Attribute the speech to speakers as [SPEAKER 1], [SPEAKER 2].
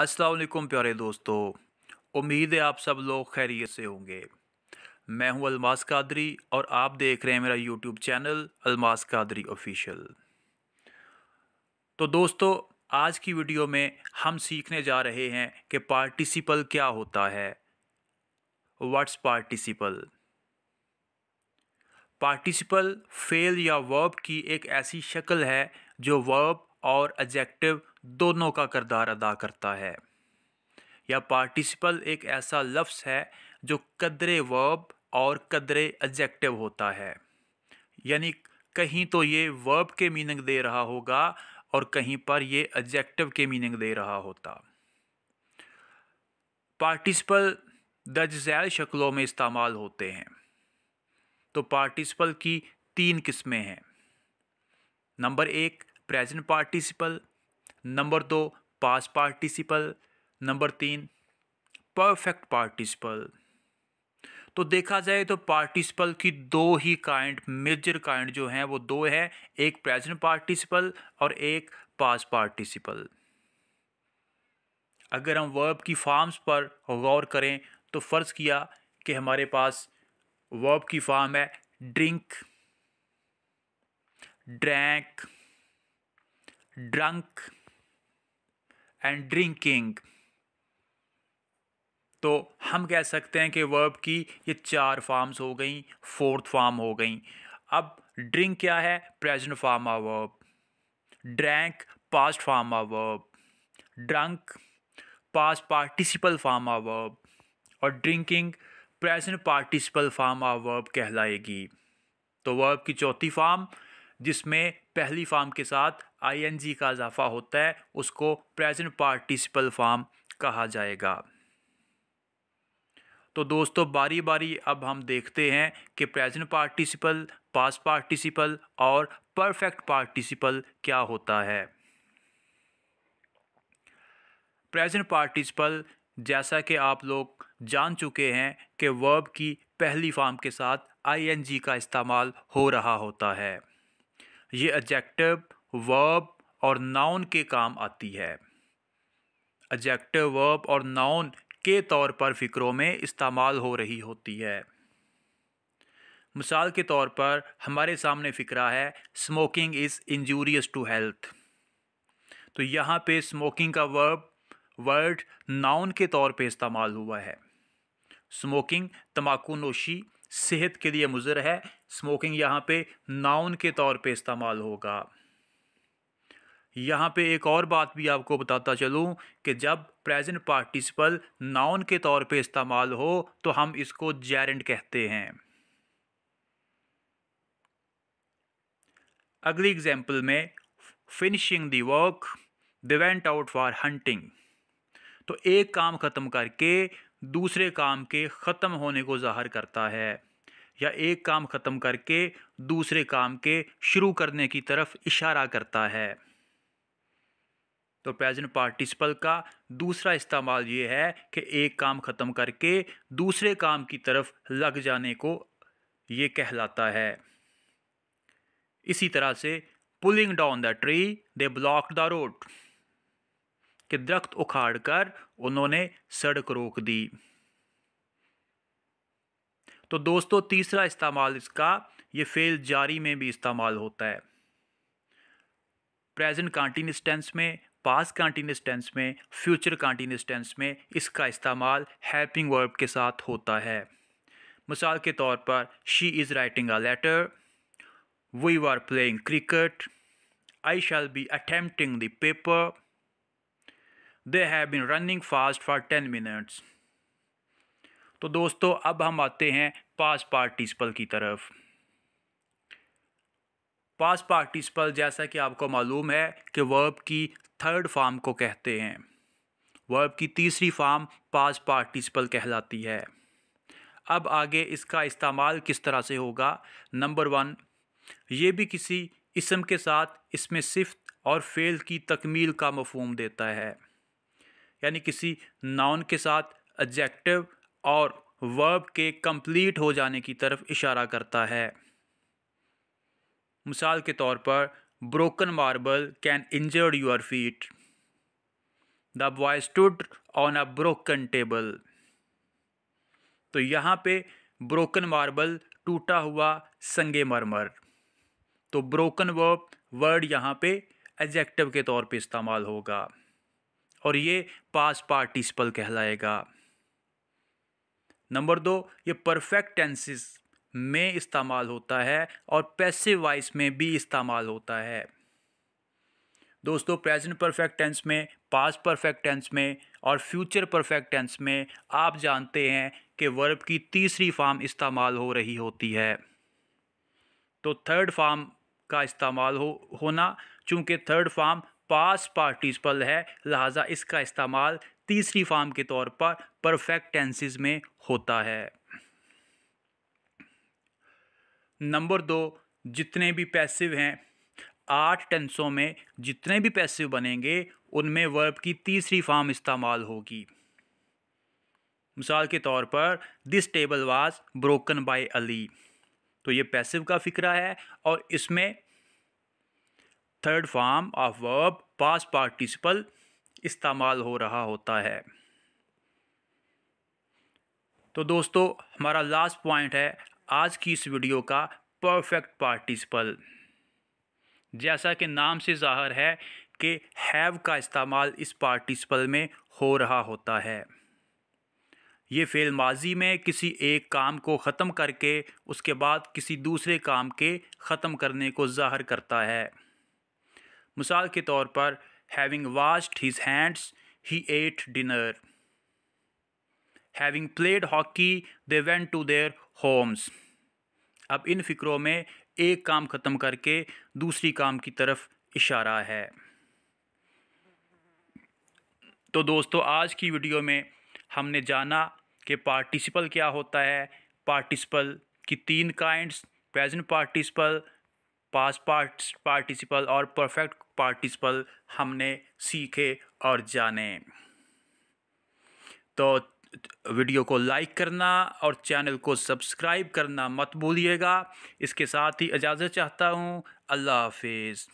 [SPEAKER 1] असलकुम प्यारे दोस्तों उम्मीद है आप सब लोग खैरियत से होंगे मैं हूं अलमास कादरी और आप देख रहे हैं मेरा YouTube channel Almas Qadri official तो दोस्तों आज की वीडियो में हम सीखने जा रहे हैं कि पार्टिसिपल क्या होता है व्हाट्स पार्टिसिपल पार्टिसिपल फेल या वर्ब की एक ऐसी शक्ल है जो वर्ब और एजेक्टिव दोनों का किरदार अदा करता है या पार्टिसिपल एक ऐसा लफ्स है जो कदरे वर्ब और कदरे एडजेक्टिव होता है यानी कहीं तो ये वर्ब के मीनिंग दे रहा होगा और कहीं पर ये एडजेक्टिव के मीनिंग दे रहा होता पार्टिसिपल दर्ज झैल शक्लों में इस्तेमाल होते हैं तो पार्टिसिपल की तीन किस्में हैं नंबर एक प्रेजेंट पार्टिसिपल नंबर दो पास पार्टिसिपल नंबर तीन परफेक्ट पार्टिसिपल तो देखा जाए तो पार्टिसिपल की दो ही काइंड मेजर काइंड जो हैं वो दो है एक प्रेजेंट पार्टिसिपल और एक पास पार्टिसिपल अगर हम वर्ब की फॉर्म्स पर गौर करें तो फ़र्ज़ किया कि हमारे पास वर्ब की फॉर्म है drink drank drunk and drinking तो हम कह सकते हैं कि वर्ब की ये चार फॉर्म्स हो गई फोर्थ फॉर्म हो गई अब ड्रिंक क्या है present form of verb drank past form of verb drunk past participle form of verb और drinking present participle form of verb कहलाएगी तो वर्ब की चौथी फॉर्म जिसमें पहली फॉर्म के साथ आईएनजी का इजाफा होता है उसको प्रेजेंट पार्टिसिपल फॉर्म कहा जाएगा तो दोस्तों बारी बारी अब हम देखते हैं कि प्रेजेंट पार्टिसिपल पास पार्टिसिपल और परफेक्ट पार्टिसिपल क्या होता है प्रेजेंट पार्टिसिपल जैसा कि आप लोग जान चुके हैं कि वर्ब की पहली फॉर्म के साथ आईएनजी का इस्तेमाल हो रहा होता है ये एडजेक्टिव वर्ब और नाउन के काम आती है एडजेक्टिव वर्ब और नाउन के तौर पर फ़िक्रों में इस्तेमाल हो रही होती है मिसाल के तौर पर हमारे सामने फ़िक्रा है smoking is injurious to health तो यहाँ पे स्मोकिंग का वर्ब वर्ड नाउन के तौर पे इस्तेमाल हुआ है स्मोकिंग तम्बाकू नोशी सेहत के लिए मुजर है स्मोकिंग यहाँ पे नाउन के तौर पे इस्तेमाल होगा यहाँ पे एक और बात भी आपको बताता चलूँ कि जब प्रेजेंट पार्टिसिपल नाउन के तौर पे इस्तेमाल हो तो हम इसको जैरेंट कहते हैं अगली एग्जाम्पल में finishing the work they went out for hunting तो एक काम ख़त्म करके दूसरे काम के ख़त्म होने को ज़ाहर करता है या एक काम ख़त्म करके दूसरे काम के शुरू करने की तरफ इशारा करता है तो प्रेजेंट पार्टिसिपल का दूसरा इस्तेमाल ये है कि एक काम ख़त्म करके दूसरे काम की तरफ लग जाने को ये कहलाता है इसी तरह से pulling down the tree they block the road के दरख्त उखाड़ कर उन्होंने सड़क रोक दी तो दोस्तों तीसरा इस्तेमाल इसका ये फेल जारी में भी इस्तेमाल होता है प्रेजेंट कॉन्टीन्यूस टेंस में पास कंटिन्यूस टेंस में फ्यूचर कंटिन्यूस टेंस में इसका इस्तेमाल हेल्पिंग वर्ब के साथ होता है मिसाल के तौर पर she is writing a letter we are playing cricket I shall be attempting the paper they have been running fast for ten minutes तो दोस्तों अब हम आते हैं पास पार्टिसिपल की तरफ पास पार्टिसिपल जैसा कि आपको मालूम है कि वर्ब की थर्ड फार्म को कहते हैं वर्ब की तीसरी फार्म पास पार्टिसिपल कहलाती है अब आगे इसका इस्तेमाल किस तरह से होगा नंबर वन ये भी किसी इसम के साथ इसमें सिफ्त और फेल की तकमील का मफहम देता है यानी किसी नाउन के साथ एडजेक्टिव और वर्ब के कंप्लीट हो जाने की तरफ इशारा करता है मिसाल के तौर पर broken marble can injured your feet the boy stood on a broken table तो यहाँ पे ब्रोकन मार्बल टूटा हुआ संगे मरमर तो ब्रोकन वर्ब वर्ड यहाँ पे एजेक्टिव के तौर पे इस्तेमाल होगा और ये पास पार्टिसिपल कहलाएगा नंबर दो ये परफेक्ट टेंसेस में इस्तेमाल होता है और पैसिव वॉइस में भी इस्तेमाल होता है दोस्तों प्रेजेंट परफेक्ट टेंस में पास्ट परफेक्ट टेंस में और फ्यूचर परफेक्ट टेंस में आप जानते हैं कि वर्ब की तीसरी फॉर्म इस्तेमाल हो रही होती है तो थर्ड फॉर्म का इस्तेमाल हो होना चूँकि थर्ड फॉर्म पास पार्टिसिपल है लिहाजा इसका इस्तेमाल तीसरी फॉर्म के तौर पर परफेक्ट टेंसेस में होता है नंबर दो जितने भी पैसिव हैं आठ टेंसों में जितने भी पैसिव बनेंगे उनमें वर्ब की तीसरी फॉर्म इस्तेमाल होगी मिसाल के तौर पर this table was broken by Ali तो ये पैसिव का फिक्रा है और इसमें third form of verb past participle इस्तेमाल हो रहा होता है तो दोस्तों हमारा लास्ट पॉइंट है आज की इस वीडियो का परफेक्ट पार्टिसिपल जैसा कि नाम से जाहिर है कि हैव का इस्तेमाल इस पार्टिसिपल में हो रहा होता है ये फेल माजी में किसी एक काम को ख़त्म करके उसके बाद किसी दूसरे काम के ख़त्म करने को जाहिर करता है मिसाल के तौर पर having washed his hands he ate dinner having played hockey they went to their homes अब इन फिक्रों में एक काम ख़त्म करके दूसरी काम की तरफ इशारा है तो दोस्तों आज की वीडियो में हमने जाना कि पार्टिसिपल क्या होता है पार्टिसिपल की तीन kinds present participle past part participle और परफेक्ट पार्टिसिपल हमने सीखे और जाने तो वीडियो को लाइक करना और चैनल को सब्सक्राइब करना मत भूलिएगा इसके साथ ही इजाज़त चाहता हूँ अल्लाह हाफिज़